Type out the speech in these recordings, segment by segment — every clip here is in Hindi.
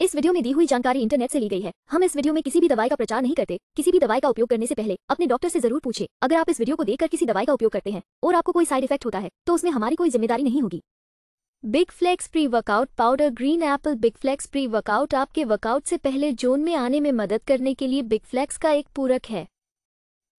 इस वीडियो में दी हुई जानकारी इंटरनेट से ली गई है हम इस वीडियो में किसी भी दवाई का प्रचार नहीं करते किसी भी दवाई का उपयोग करने से पहले अपने डॉक्टर से जरूर पूछे अगर आप इस वीडियो को देखकर किसी दवाई का उपयोग करते हैं और आपको कोई साइड इफेक्ट होता है तो उसमें हमारी कोई जिम्मेदारी नहीं होगी big flex pre workout powder green apple big flex pre workout आपके वर्कआउट से पहले जोन में आने में मदद करने के लिए बिग फ्लेक्स का एक पूरक है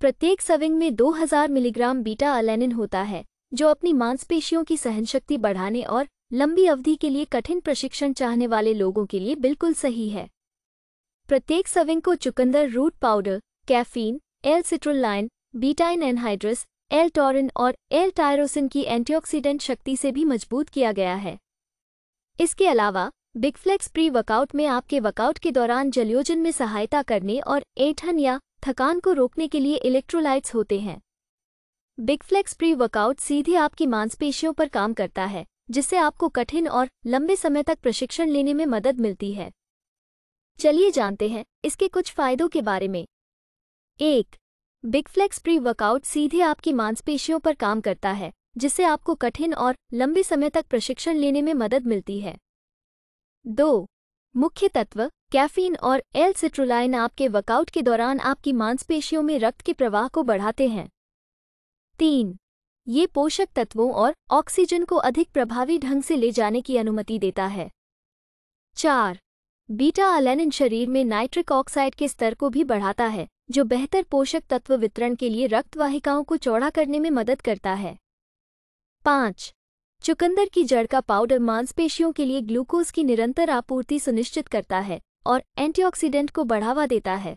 प्रत्येक सविंग में 2000 मिलीग्राम बीटा अलेनिन होता है जो अपनी मांसपेशियों की सहनशक्ति बढ़ाने और लंबी अवधि के लिए कठिन प्रशिक्षण चाहने वाले लोगों के लिए बिल्कुल सही है प्रत्येक सविंग को चुकंदर root powder caffeine L citrulline betaine anhydrous L taurine और एल टायरोसिन की एंटीऑक्सीडेंट शक्ति से भी मजबूत किया गया है इसके अलावा बिगफ्लेक्स प्री वर्कआउट में आपके वर्कआउट के दौरान जलयोजन में सहायता करने और ऐठन या थकान को रोकने के लिए इलेक्ट्रोलाइट्स होते हैं बिग फ्लेक्स प्री वर्कआउट सीधे आपकी मांसपेशियों पर काम करता है जिससे आपको कठिन और लंबे समय तक प्रशिक्षण लेने में मदद मिलती है चलिए जानते हैं इसके कुछ फायदों के बारे में एक बिग फ्लेक्स प्री वर्कआउट सीधे आपकी मांसपेशियों पर काम करता है जिससे आपको कठिन और लंबे समय तक प्रशिक्षण लेने में मदद मिलती है दो मुख्य तत्व कैफीन और एल सिट्रोलाइन आपके वर्कआउट के दौरान आपकी मांसपेशियों में रक्त के प्रवाह को बढ़ाते हैं तीन ये पोषक तत्वों और ऑक्सीजन को अधिक प्रभावी ढंग से ले जाने की अनुमति देता है चार बीटा अलेनिन शरीर में नाइट्रिक ऑक्साइड के स्तर को भी बढ़ाता है जो बेहतर पोषक तत्व वितरण के लिए रक्तवाहिकाओं को चौड़ा करने में मदद करता है पाँच चुकंदर की जड़ का पाउडर मांसपेशियों के लिए ग्लूकोज की निरंतर आपूर्ति सुनिश्चित करता है और एंटीऑक्सीडेंट को बढ़ावा देता है